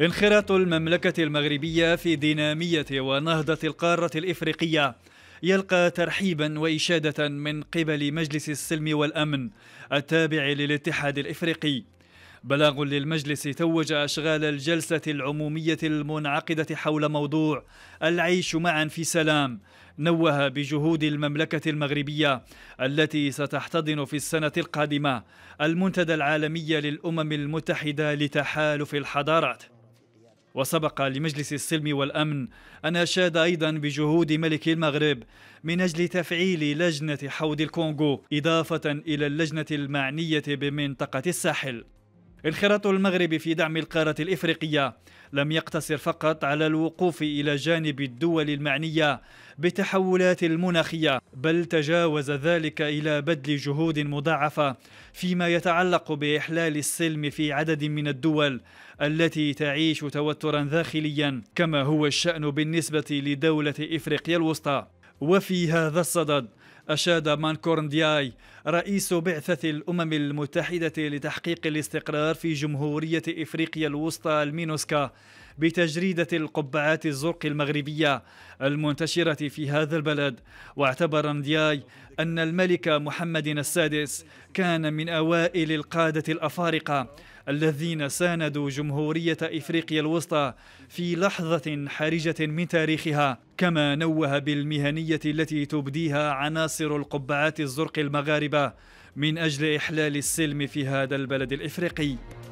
انخراط المملكة المغربية في دينامية ونهضة القارة الإفريقية يلقى ترحيبا وإشادة من قبل مجلس السلم والأمن التابع للاتحاد الإفريقي بلاغ للمجلس توج أشغال الجلسة العمومية المنعقدة حول موضوع العيش معا في سلام نوه بجهود المملكة المغربية التي ستحتضن في السنة القادمة المنتدى العالمي للأمم المتحدة لتحالف الحضارات وسبق لمجلس السلم والأمن أن أشاد أيضا بجهود ملك المغرب من أجل تفعيل لجنة حوض الكونغو إضافة إلى اللجنة المعنية بمنطقة الساحل الخراط المغربي في دعم القارة الإفريقية لم يقتصر فقط على الوقوف إلى جانب الدول المعنية بتحولات المناخية بل تجاوز ذلك إلى بذل جهود مضاعفة فيما يتعلق بإحلال السلم في عدد من الدول التي تعيش توترا داخليا كما هو الشأن بالنسبة لدولة إفريقيا الوسطى وفي هذا الصدد أشاد دياي رئيس بعثة الأمم المتحدة لتحقيق الاستقرار في جمهورية إفريقيا الوسطى المينوسكا بتجريدة القبعات الزرق المغربية المنتشرة في هذا البلد واعتبر ندياي أن الملك محمد السادس كان من أوائل القادة الأفارقة الذين ساندوا جمهورية إفريقيا الوسطى في لحظة حرجة من تاريخها كما نوه بالمهنية التي تبديها عناصر القبعات الزرق المغاربة من أجل إحلال السلم في هذا البلد الإفريقي